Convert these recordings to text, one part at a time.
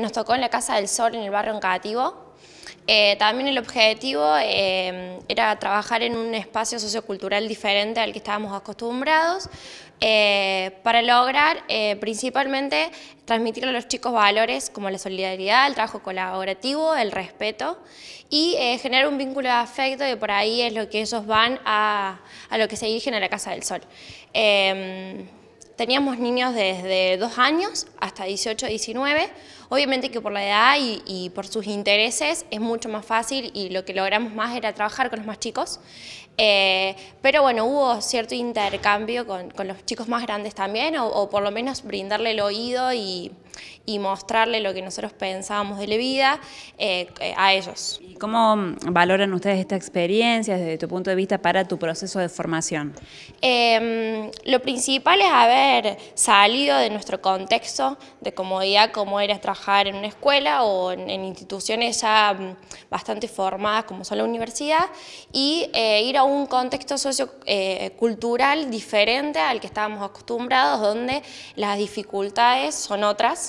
nos tocó en la Casa del Sol, en el barrio Encativo. Eh, también el objetivo eh, era trabajar en un espacio sociocultural diferente al que estábamos acostumbrados eh, para lograr eh, principalmente transmitir a los chicos valores como la solidaridad, el trabajo colaborativo, el respeto y generar un vínculo de afecto y por ahí es lo que ellos van a, a lo que se dirigen a la Casa del Sol. Em, Teníamos niños desde dos años hasta 18, 19. Obviamente que por la edad y, por sus intereses es mucho más fácil y lo que logramos más era trabajar con los más chicos. Eh, pero bueno, hubo cierto intercambio con, los chicos más grandes también o, o por lo menos brindarle el oído y y mostrarle lo que nosotros pensábamos de la vida eh, eh, a ellos. ¿Y cómo valoran ustedes esta experiencia desde tu punto de vista para tu proceso de formación? Em, lo principal es haber salido de nuestro contexto de comodidad, como era trabajar en una escuela o en, instituciones ya mm, bastante formadas como son la universidad y eh, ir a un contexto sociocultural diferente al que estábamos acostumbrados, donde las dificultades son otras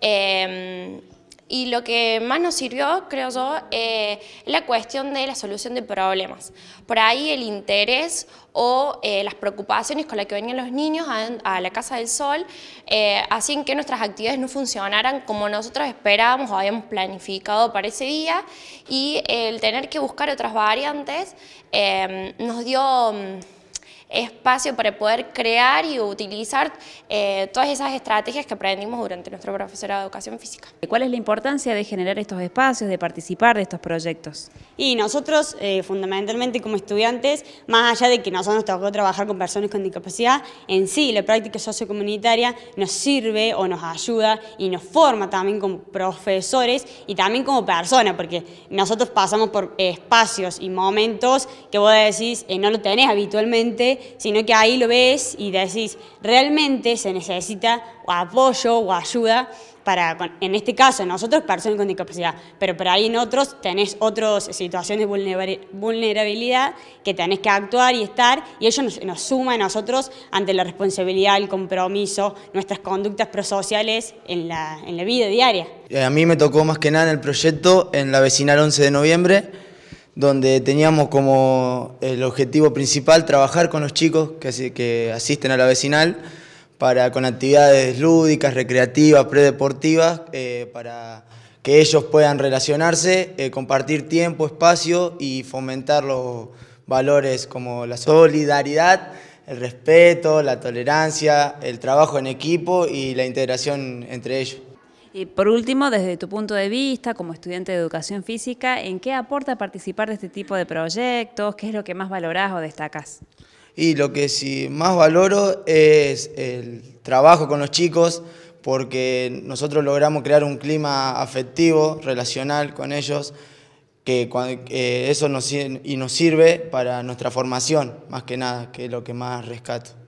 Em, y lo que más nos sirvió, creo yo, es eh, la cuestión de la solución de problemas. Por ahí el interés o eh, las preocupaciones con las que venían los niños a, la Casa del Sol eh, hacían que nuestras actividades no funcionaran como nosotros esperábamos o habíamos planificado para ese día y el tener que buscar otras variantes em, nos dio mm, espacio para poder crear y utilizar eh, todas esas estrategias que aprendimos durante nuestro profesorado de Educación Física. Eh, ¿Cuál es la importancia de generar estos espacios, de participar de estos proyectos? Y nosotros, eh, fundamentalmente como estudiantes, más allá de que nosotros nos tocó trabajar con personas con discapacidad, en sí la práctica sociocomunitaria nos sirve o nos ayuda y nos forma también como profesores y también como personas, porque nosotros pasamos por espacios y momentos que vos decís no lo tenés habitualmente sino que ahí lo ves y decís, realmente se necesita apoyo o ayuda para, en este caso, nosotros, personas con discapacidad, pero por ahí en otros tenés otras situaciones de vulnerabilidad que tenés que actuar y estar, y ello nos, suma a nosotros ante la responsabilidad, el compromiso, nuestras conductas prosociales en la, en la vida diaria. Eh, a mí me tocó más que nada en el proyecto en la vecinal 11 de noviembre, donde teníamos como el objetivo principal trabajar con los chicos que, asisten a la vecinal para, con actividades lúdicas, recreativas, predeportivas, eh, para que ellos puedan relacionarse, eh, compartir tiempo, espacio y fomentar los valores como la solidaridad, el respeto, la tolerancia, el trabajo en equipo y la integración entre ellos. Y por último, desde tu punto de vista como estudiante de educación física, ¿en qué aporta participar de este tipo de proyectos? ¿Qué es lo que más valorás o destacas? Y lo que sí más valoro es el trabajo con los chicos, porque nosotros logramos crear un clima afectivo, relacional con ellos, que eso nos, y nos sirve para nuestra formación, más que nada, que es lo que más rescato.